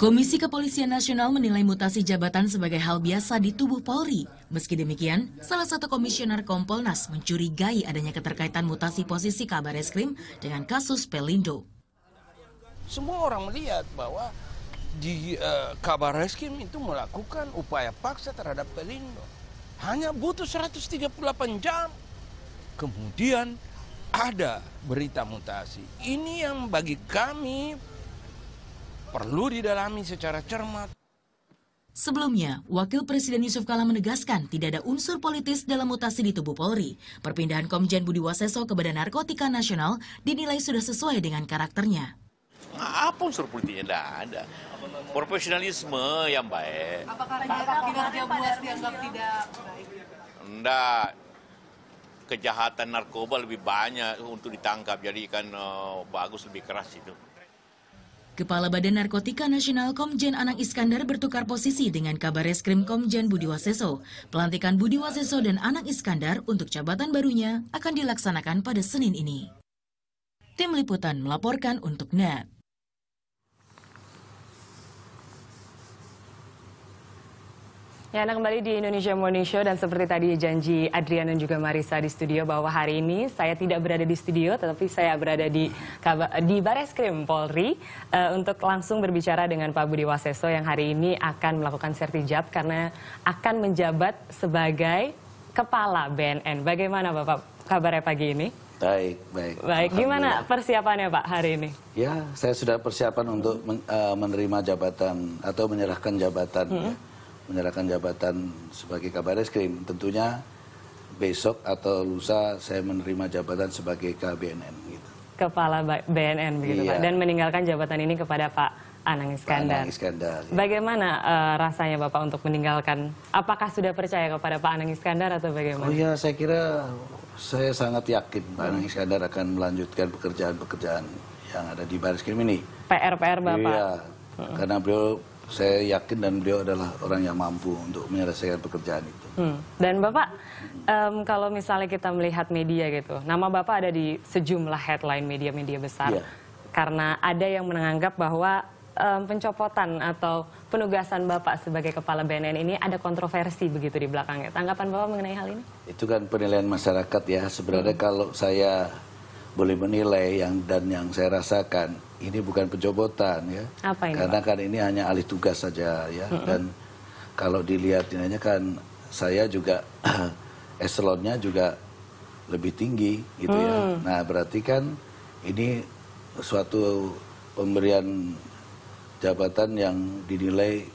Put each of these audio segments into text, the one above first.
Komisi Kepolisian Nasional menilai mutasi jabatan sebagai hal biasa di tubuh Polri. Meski demikian, salah satu komisioner Kompolnas mencurigai adanya keterkaitan mutasi posisi kabar eskrim dengan kasus Pelindo. Semua orang melihat bahwa di uh, kabar eskrim itu melakukan upaya paksa terhadap Pelindo. Hanya butuh 138 jam. Kemudian ada berita mutasi. Ini yang bagi kami perlu didalami secara cermat. Sebelumnya, Wakil Presiden Yusuf Kala menegaskan tidak ada unsur politis dalam mutasi di tubuh Polri. Perpindahan Komjen Budi Waseso ke Badan Narkotika Nasional dinilai sudah sesuai dengan karakternya. apa unsur politiknya? Tidak ada. Profesionalisme yang baik. Apakah kinerja Buas dianggap tidak baik? Tidak. Kejahatan narkoba lebih banyak untuk ditangkap, jadi kan uh, bagus lebih keras itu. Kepala Badan Narkotika Nasional Komjen Anang Iskandar bertukar posisi dengan Kabar Reskrim Komjen Budi Waseso. Pelantikan Budi Waseso dan Anang Iskandar untuk jabatan barunya akan dilaksanakan pada Senin ini. Tim Liputan melaporkan untuk NET. Ya, Anda kembali di Indonesia Morning Show dan seperti tadi janji Adrian dan juga Marisa di studio bahwa hari ini saya tidak berada di studio tetapi saya berada di di Krim Polri uh, untuk langsung berbicara dengan Pak Budi Waseso yang hari ini akan melakukan sertijab karena akan menjabat sebagai Kepala BNN. Bagaimana Bapak kabarnya pagi ini? Baik, baik. Baik, gimana persiapannya Pak hari ini? Ya, saya sudah persiapan untuk men, eh, menerima jabatan atau menyerahkan jabatan. Ya. Hmm. Ya menyerahkan jabatan sebagai kabar eskrim. Tentunya besok atau lusa saya menerima jabatan sebagai KBNN. Gitu. Kepala BNN begitu iya. Pak. Dan meninggalkan jabatan ini kepada Pak Anang Iskandar. Pak Anang Iskandar. Ya. Bagaimana uh, rasanya Bapak untuk meninggalkan? Apakah sudah percaya kepada Pak Anang Iskandar atau bagaimana? Oh iya, saya kira saya sangat yakin Pak Anang Iskandar akan melanjutkan pekerjaan-pekerjaan yang ada di Baris Krim ini. PR-PR Bapak. Iya, karena beliau saya yakin dan beliau adalah orang yang mampu untuk menyelesaikan pekerjaan itu. Hmm. Dan Bapak, um, kalau misalnya kita melihat media gitu, nama Bapak ada di sejumlah headline media-media besar. Yeah. Karena ada yang menganggap bahwa um, pencopotan atau penugasan Bapak sebagai Kepala BNN ini ada kontroversi begitu di belakangnya. Tanggapan Bapak mengenai hal ini? Itu kan penilaian masyarakat ya. Sebenarnya hmm. kalau saya boleh menilai yang dan yang saya rasakan ini bukan pencopotan ya. Apa ini, Karena kan ini hanya alih tugas saja ya mm -hmm. dan kalau dilihat ini kan saya juga eselonnya juga lebih tinggi gitu ya. mm. ya. Nah, berarti kan ini suatu pemberian jabatan yang dinilai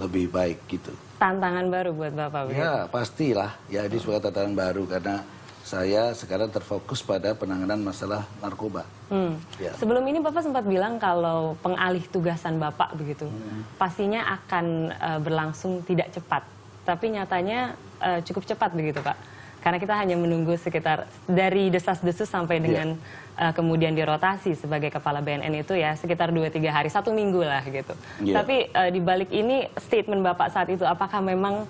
lebih baik gitu. Tantangan baru buat Bapak. Ya, pastilah. Ya, ini suatu tantangan baru karena saya sekarang terfokus pada penanganan masalah narkoba. Hmm. Ya. Sebelum ini Bapak sempat bilang kalau pengalih tugasan Bapak begitu, hmm. pastinya akan e, berlangsung tidak cepat. Tapi nyatanya e, cukup cepat begitu Pak. Karena kita hanya menunggu sekitar dari desas-desus sampai ya. dengan yeah. uh, kemudian dirotasi sebagai kepala BNN itu ya sekitar 2-3 hari, satu minggu lah gitu. Yeah. Tapi uh, di balik ini statement Bapak saat itu apakah memang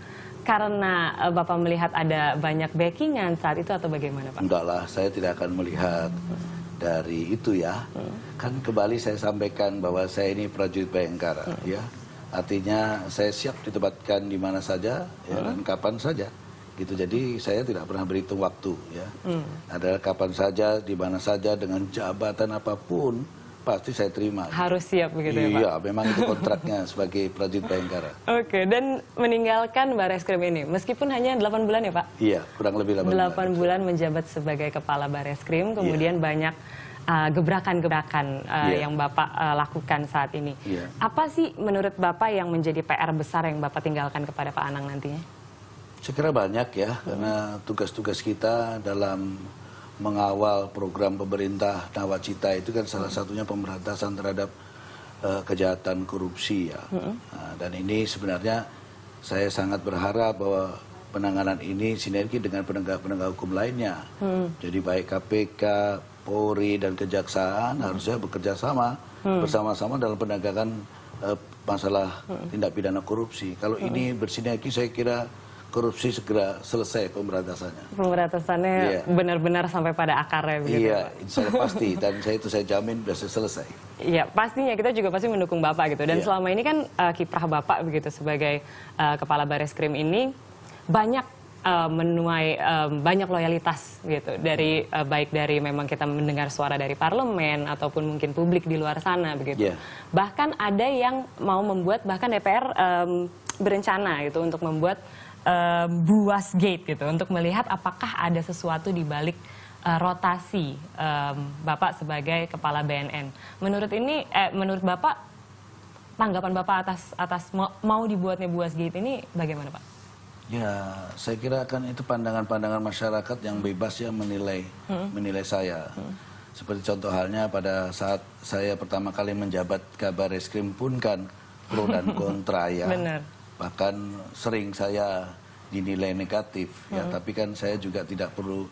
karena eh, Bapak melihat ada banyak backingan saat itu atau bagaimana Pak? Enggak lah, saya tidak akan melihat dari itu ya. Hmm. Kan kembali saya sampaikan bahwa saya ini prajurit Bayangkara hmm. ya. Artinya saya siap ditempatkan di mana saja ya, hmm. ya, dan kapan saja gitu jadi saya tidak pernah berhitung waktu ya hmm. adalah kapan saja di mana saja dengan jabatan apapun Pasti saya terima. Harus siap begitu iya, ya Pak? Iya, memang itu kontraknya sebagai prajurit Bayangkara. Oke, dan meninggalkan Baris Krim ini, meskipun hanya 8 bulan ya Pak? Iya, kurang lebih 8, bulan. 8 bulan menjabat sebagai Kepala Baris Krim, iya. kemudian eh, eh, iya. banyak gebrakan-gebrakan uh, uh, yeah. yang Bapak uh, lakukan saat ini. Yeah. Apa sih menurut Bapak yang menjadi PR besar yang Bapak tinggalkan kepada Pak Anang nantinya? Saya kira banyak ya, hmm. karena tugas-tugas kita dalam mengawal program pemerintah nawacita itu kan salah satunya pemberantasan terhadap uh, kejahatan korupsi ya. Mm -hmm. Nah, dan ini sebenarnya saya sangat berharap bahwa penanganan ini sinergi dengan penegak-penegak hukum lainnya. Hmm. Jadi baik KPK, Polri dan Kejaksaan hmm. harusnya bekerja sama hmm. bersama-sama dalam penegakan uh, masalah hmm. tindak pidana korupsi. Kalau hmm. ini bersinergi saya kira korupsi segera selesai pemberantasannya. Pemberantasannya yeah. benar-benar sampai pada akarnya begitu. Iya, yeah, saya pasti dan saya itu saya jamin bisa selesai. Iya, pastinya kita juga pasti mendukung Bapak gitu. Dan yeah. selama ini kan uh, kiprah Bapak begitu sebagai uh, kepala krim ini banyak eh, menuai um, banyak loyalitas gitu dari uh, baik dari memang kita mendengar suara dari parlemen ataupun mungkin publik di luar sana begitu. Yeah. Bahkan ada yang mau membuat bahkan DPR um, berencana gitu untuk membuat um, buas gate gitu untuk melihat apakah ada sesuatu di balik uh, rotasi um, Bapak sebagai kepala BNN. Menurut ini eh, menurut Bapak tanggapan Bapak atas atas mau, dibuatnya buas gate ini bagaimana Pak? Ya, saya kira kan itu pandangan-pandangan masyarakat yang bebas ya menilai hmm. menilai saya. Hmm. Seperti contoh halnya pada saat saya pertama kali menjabat kabar reskrim pun kan pro dan kontra ya. Benar bahkan sering saya dinilai negatif ya hmm. tapi kan saya juga tidak perlu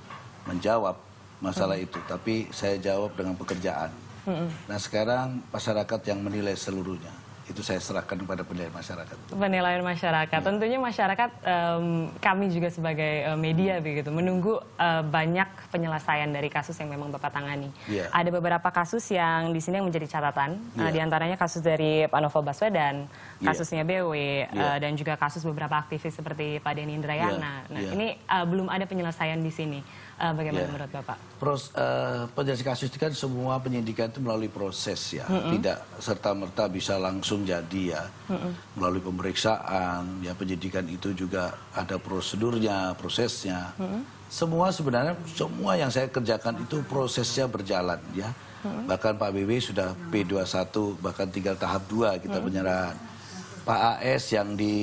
menjawab masalah hmm. itu tapi saya jawab dengan pekerjaan hmm. nah sekarang masyarakat yang menilai seluruhnya itu saya serahkan kepada penilaian masyarakat. Penilaian masyarakat, ya. tentunya masyarakat um, kami juga sebagai media hmm. begitu menunggu uh, banyak penyelesaian dari kasus yang memang bapak tangani. Ya. Ada beberapa kasus yang di sini yang menjadi catatan, e, ya. uh, diantaranya kasus dari Pak Novel Baswedan, iya. kasusnya BW, e, ya. uh, dan juga kasus beberapa aktivis seperti Pak Denny Indrayana. Ya. Nah ya. ini uh, belum ada penyelesaian di sini. Eh, bagaimana ya. menurut Bapak? Pros, uh, eh, penyelidikan kasus itu kan semua penyidikan itu melalui proses ya, mm -hmm. tidak serta-merta bisa langsung jadi ya. Mm -hmm. Melalui pemeriksaan, ya penyidikan itu juga ada prosedurnya, prosesnya. Mm -hmm. Semua sebenarnya semua yang saya kerjakan itu prosesnya berjalan ya. Mm -hmm. Bahkan Pak BW sudah P21 bahkan tinggal tahap 2 kita mm -mm. penyerahan Pak AS yang di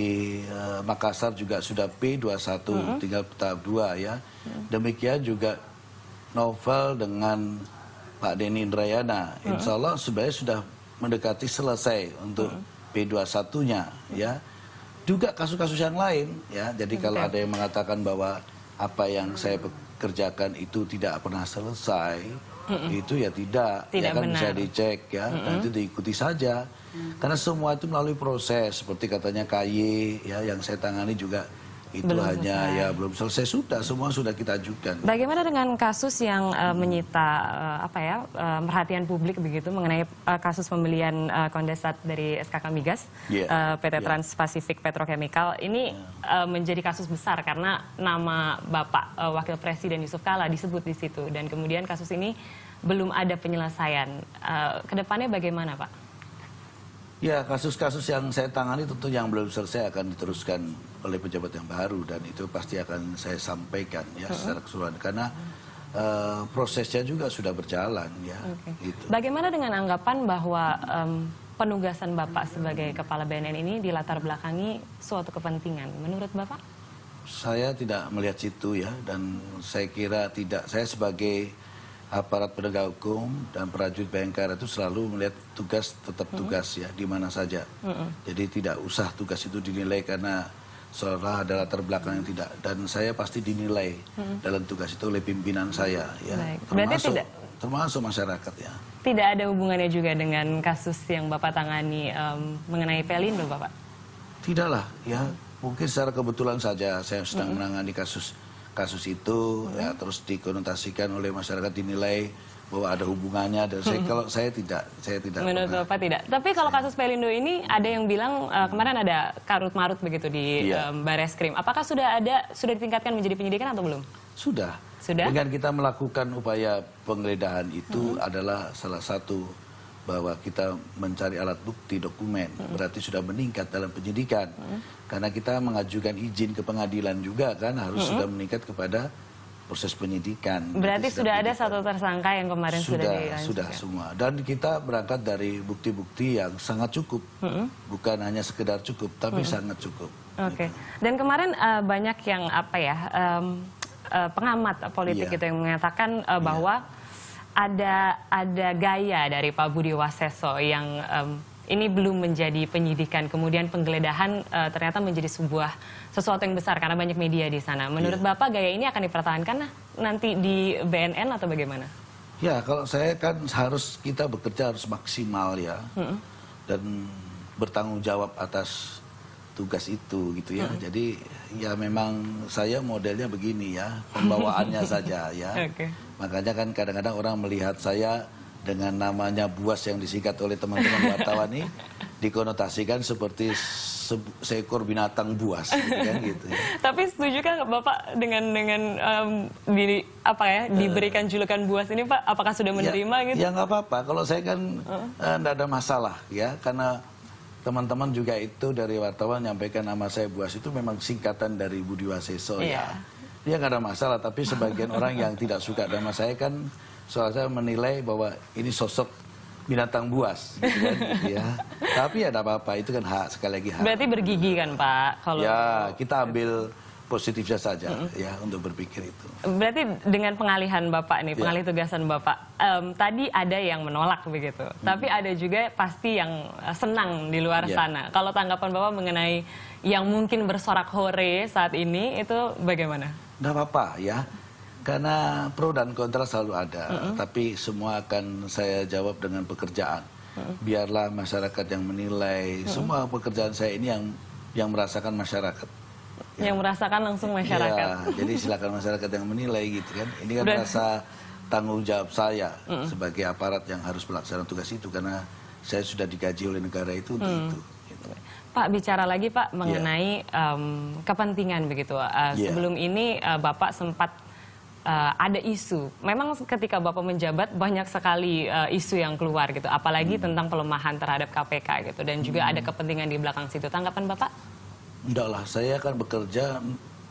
uh, Makassar juga sudah P21 hmm. tinggal tahap 2 ya. Demikian juga novel dengan Pak Denny Indrayana. Insya Allah sebenarnya sudah mendekati selesai untuk P21-nya ya. Juga kasus-kasus yang lain ya. Jadi kalau ada yang mengatakan bahwa apa yang saya kerjakan itu tidak pernah selesai, itu ya tidak, ya tidak ya kan benar. bisa dicek ya mm -hmm. dan diikuti saja -hmm. karena semua itu melalui proses seperti katanya KY ya yang saya tangani juga itu belum hanya selesai. ya belum selesai sudah semua sudah kita ajukan. Bagaimana dengan kasus yang uh, menyita uh, apa ya uh, perhatian publik begitu mengenai uh, kasus pembelian uh, kondensat dari SKK Migas yeah. Iya, uh, PT yeah. Trans Pacific Petrochemical ini yeah. Iya. uh, menjadi kasus besar karena nama Bapak uh, Wakil Presiden Yusuf Kala disebut di situ dan kemudian kasus ini belum ada penyelesaian. Uh, kedepannya bagaimana Pak? Ya kasus-kasus yang saya tangani tentu yang belum selesai akan diteruskan oleh pejabat yang baru dan itu pasti akan saya sampaikan ya -huh. secara keseluruhan karena uh, prosesnya juga sudah berjalan ya. Okay. Gitu. Bagaimana dengan anggapan bahwa um, penugasan bapak sebagai kepala BNN ini dilatar belakangi suatu kepentingan menurut bapak? Saya tidak melihat situ ya dan saya kira tidak saya sebagai aparat penegak hukum dan prajurit bayangkara itu selalu melihat tugas tetap hmm. tugas mm -hmm. ya di mana saja. Mm -hmm. Jadi tidak usah tugas itu dinilai karena seolah terbelakang terbelakang -hmm. yang tidak dan saya pasti dinilai mm -hmm. dalam tugas itu oleh pimpinan saya ya. Baik. termasuk tidak termasuk masyarakat ya. Tidak ada hubungannya juga dengan kasus yang Bapak tangani um, mengenai Pelindo Bapak? Tidaklah ya. Mungkin secara kebetulan saja saya sedang mm -hmm. menangani kasus kasus itu hmm. ya, terus dikonotasikan oleh masyarakat dinilai bahwa ada hubungannya dan saya hmm. kalau saya tidak saya tidak menurut bapak tidak tapi kalau kasus Pelindo ini ada yang bilang uh, kemarin ada karut marut begitu di iya. um, krim apakah sudah ada sudah ditingkatkan menjadi penyidikan atau belum sudah sudah dengan kita melakukan upaya penggeledahan itu hmm. adalah salah satu bahwa kita mencari alat bukti dokumen hmm. berarti sudah meningkat dalam penyidikan hmm. karena kita mengajukan izin ke pengadilan juga kan harus hmm. sudah meningkat kepada proses penyidikan. Berarti, berarti sudah ada satu tersangka yang kemarin sudah sudah, sudah semua dan kita berangkat dari bukti-bukti yang sangat cukup hmm. bukan hanya sekedar cukup tapi hmm. sangat cukup. Oke okay. Gitu. dan kemarin uh, banyak yang apa ya um, pengamat politik yeah. itu yang mengatakan uh, bahwa yeah ada ada gaya dari Pak Budi Waseso yang um, ini belum menjadi penyidikan, kemudian penggeledahan uh, ternyata menjadi sebuah sesuatu yang besar karena banyak media di sana. Menurut yeah. Bapak gaya ini akan dipertahankan nah, nanti di BNN atau bagaimana? Ya, kalau saya kan harus kita bekerja harus maksimal ya. Hmm. Dan bertanggung jawab atas tugas itu gitu ya. Hmm. Jadi ya memang saya modelnya begini ya, pembawaannya saja ya. Okay. Makanya kan kadang-kadang orang melihat saya dengan namanya buas yang disingkat oleh teman-teman wartawan ini dikonotasikan seperti se seekor binatang buas gitu kan gitu. Ya. Tapi setuju kan Bapak dengan dengan um, di apa ya eh. diberikan julukan buas ini Pak apakah sudah ya, menerima ya, gitu? Ya nggak apa-apa kalau saya kan uh. uh, ada masalah ya karena teman-teman juga itu dari wartawan nyampaikan nama saya Buas itu memang singkatan dari Budi Waseso yeah. ya. Iya. Dia nggak ada masalah, tapi sebagian orang yang tidak suka nama saya kan soal saya menilai bahwa ini sosok binatang buas gitu kan, gitu ya. Tapi ya tidak apa-apa, itu kan hak sekali lagi hak. Berarti bergigi kan Pak? Kalau ya kita ambil positifnya saja hmm. ya untuk berpikir itu. Berarti dengan pengalihan Bapak nih, ya. pengalih yeah. tugasan Bapak, um, tadi ada yang menolak begitu, hmm. tapi ada juga pasti yang senang di luar yeah. sana. Kalau tanggapan Bapak mengenai yang mungkin bersorak hore saat ini itu bagaimana? Gak apa-apa ya, karena pro dan kontra selalu ada, hmm. tapi semua akan saya jawab dengan pekerjaan. Biarlah masyarakat yang menilai hmm. semua pekerjaan saya ini yang yang merasakan masyarakat yang merasakan langsung masyarakat. Ya, jadi silakan masyarakat yang menilai gitu kan. Ini kan rasa tanggung jawab saya mm. sebagai aparat yang harus melaksanakan tugas itu karena saya sudah digaji oleh negara itu untuk mm. itu. Gitu. Pak bicara lagi Pak iya. mengenai yeah. um, kepentingan begitu. Uh, eh, yeah. Sebelum ini uh, Bapak sempat uh, ada isu. Memang ketika Bapak menjabat banyak sekali uh, isu yang keluar gitu, apalagi hmm. tentang pelemahan terhadap KPK gitu dan juga hmm. ada kepentingan di belakang situ. Tanggapan Bapak? Enggak saya akan bekerja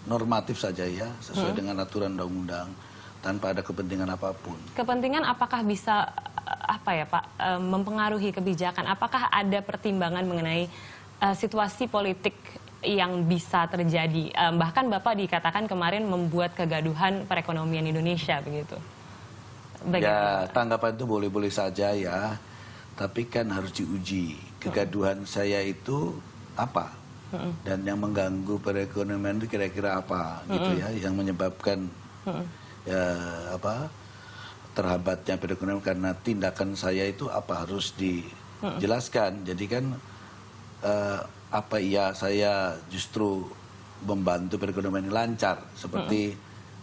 normatif saja ya, sesuai hmm. dengan aturan undang-undang, tanpa ada kepentingan apapun. Kepentingan apakah bisa eh, apa ya Pak eh, mempengaruhi kebijakan? Apakah ada pertimbangan mengenai eh, situasi politik yang bisa terjadi? bahkan Bapak dikatakan kemarin membuat kegaduhan perekonomian Indonesia begitu. Bagaimana? Ya tanggapan itu boleh-boleh saja ya, tapi kan harus diuji. Kegaduhan hmm. saya itu apa? dan yang mengganggu perekonomian itu kira-kira apa gitu ya yang menyebabkan ya apa terhambatnya perekonomian karena tindakan saya itu apa harus dijelaskan jadi kan uh, apa iya saya justru membantu perekonomian lancar seperti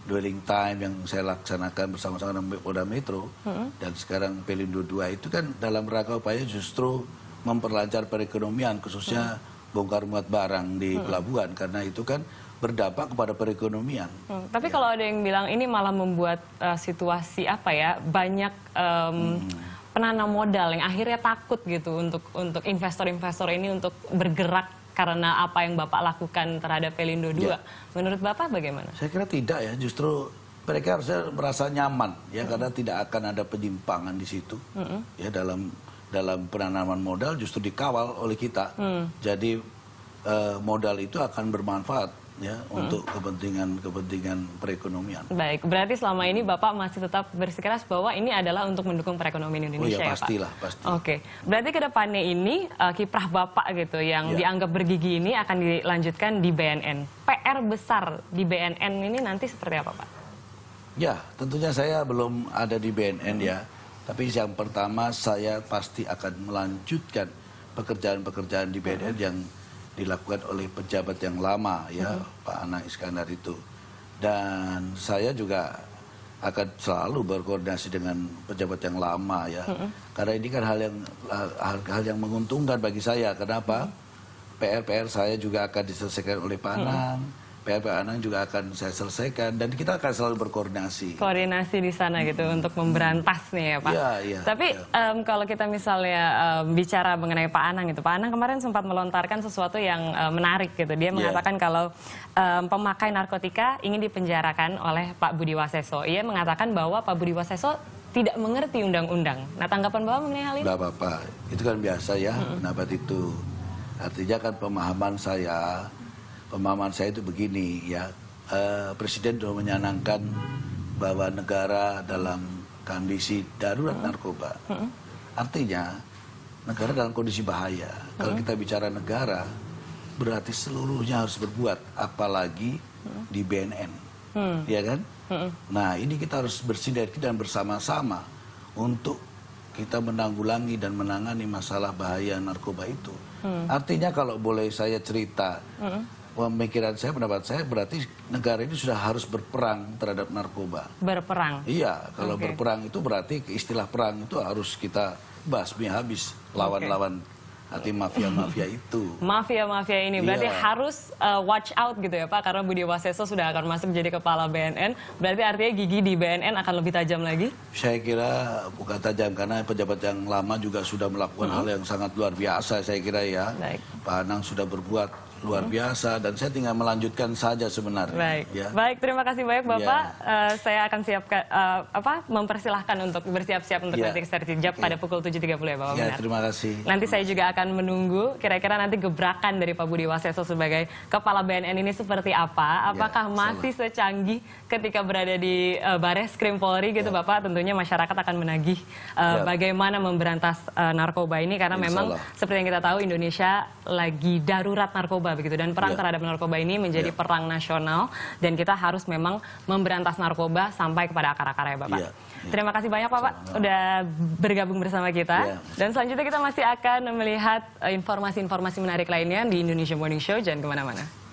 dwelling time yang saya laksanakan bersama-sama dengan Polda Metro dan sekarang Pelindo 2 itu kan dalam rangka upaya justru memperlancar perekonomian khususnya bongkar muat barang di hmm. pelabuhan karena itu kan berdampak kepada perekonomian. Hmm, tapi ya. kalau ada yang bilang ini malah membuat uh, situasi apa ya banyak um, hmm. penanam modal yang akhirnya takut gitu untuk untuk investor-investor ini untuk bergerak karena apa yang Bapak lakukan terhadap Pelindo 2. Ya. Menurut Bapak bagaimana? Saya kira tidak ya, justru mereka harusnya merasa nyaman ya hmm. karena tidak akan ada penyimpangan di situ hmm. ya dalam dalam penanaman modal justru dikawal oleh kita. Hmm. Jadi eh, modal itu akan bermanfaat ya hmm. untuk kepentingan-kepentingan perekonomian. Baik, berarti selama ini Bapak masih tetap bersikeras bahwa ini adalah untuk mendukung perekonomian oh iya, Indonesia oh, ya, pastilah, ya Pak? pasti. Oke, berarti ke depannya ini uh, kiprah Bapak gitu yang ya. dianggap bergigi ini akan dilanjutkan di BNN. PR besar di BNN ini nanti seperti apa Pak? Ya, tentunya saya belum ada di BNN hmm. ya tapi yang pertama saya pasti akan melanjutkan pekerjaan-pekerjaan di BNN hmm. yang dilakukan oleh pejabat yang lama ya -huh. Hmm. Pak Anang Iskandar itu. Dan saya juga akan selalu berkoordinasi dengan pejabat yang lama ya. -huh. Hmm. Karena ini kan hal yang hal, hal yang menguntungkan bagi saya. Kenapa? PR-PR saya juga akan diselesaikan oleh Pak Anang. -huh. Anang juga akan saya selesaikan dan kita akan selalu berkoordinasi. Koordinasi di sana gitu hmm. untuk memberantas nih ya Pak. Ya, ya, Tapi ya. Um, kalau kita misalnya um, bicara mengenai Pak Anang itu, Pak Anang kemarin sempat melontarkan sesuatu yang um, menarik gitu. Dia iya. mengatakan ya. kalau um, pemakai narkotika ingin dipenjarakan oleh Pak Budi Waseso. Ia mengatakan bahwa Pak Budi Waseso tidak mengerti undang-undang. Nah tanggapan Bapak mengenai hal ini? Tidak apa-apa, itu kan biasa ya -hmm. pendapat itu. Artinya kan pemahaman saya pemahaman saya itu begini ya eh, Presiden sudah menyenangkan bahwa negara dalam kondisi darurat hmm. narkoba hmm. artinya negara dalam kondisi bahaya kalau hmm. kita bicara negara berarti seluruhnya harus berbuat apalagi di BNN ya kan nah ini kita harus bersinergi dan bersama-sama untuk kita menanggulangi dan menangani masalah bahaya narkoba itu artinya kalau boleh saya cerita pemikiran saya, pendapat saya berarti negara ini sudah harus berperang terhadap narkoba. Berperang. Iya, kalau okay. berperang itu berarti istilah perang itu harus kita basmi habis lawan-lawan okay. Hati mafia-mafia itu. Mafia-mafia ini iya. berarti iya. harus uh, watch out gitu ya Pak karena Budi Waseso sudah akan masuk menjadi kepala BNN. Berarti artinya gigi di BNN akan lebih tajam lagi? Saya kira bukan tajam karena pejabat yang lama juga sudah melakukan hmm. hal yang sangat luar biasa saya kira ya. Baik. Pak Anang sudah berbuat luar biasa dan saya tinggal melanjutkan saja sebenarnya. Baik, ya. Baik terima kasih banyak ya. Bapak. Ya. Uh, saya akan siapkan uh, apa mempersilahkan untuk bersiap-siap untuk ya. nanti okay. pada pukul 7.30 ya Bapak. Ya, terima kasih. Nanti saya juga akan menunggu kira-kira nanti gebrakan dari Pak Budi Waseso sebagai kepala BNN ini seperti apa? Ya, Apakah ya, masih sama. secanggih ketika berada di uh, Bares Krim Polri gitu ya. Bapak? Tentunya masyarakat akan menagih uh, ya. bagaimana memberantas uh, narkoba ini karena Insya memang seperti yang kita tahu Indonesia lagi darurat narkoba narkoba begitu dan perang yeah. terhadap narkoba ini menjadi yeah. perang nasional dan kita harus memang memberantas narkoba sampai kepada akar-akarnya Bapak. Yeah. Yeah. Terima kasih banyak Bapak Sama. udah bergabung bersama kita yeah. dan selanjutnya kita masih akan melihat eh, informasi-informasi menarik lainnya di Indonesia Morning Show jangan kemana-mana.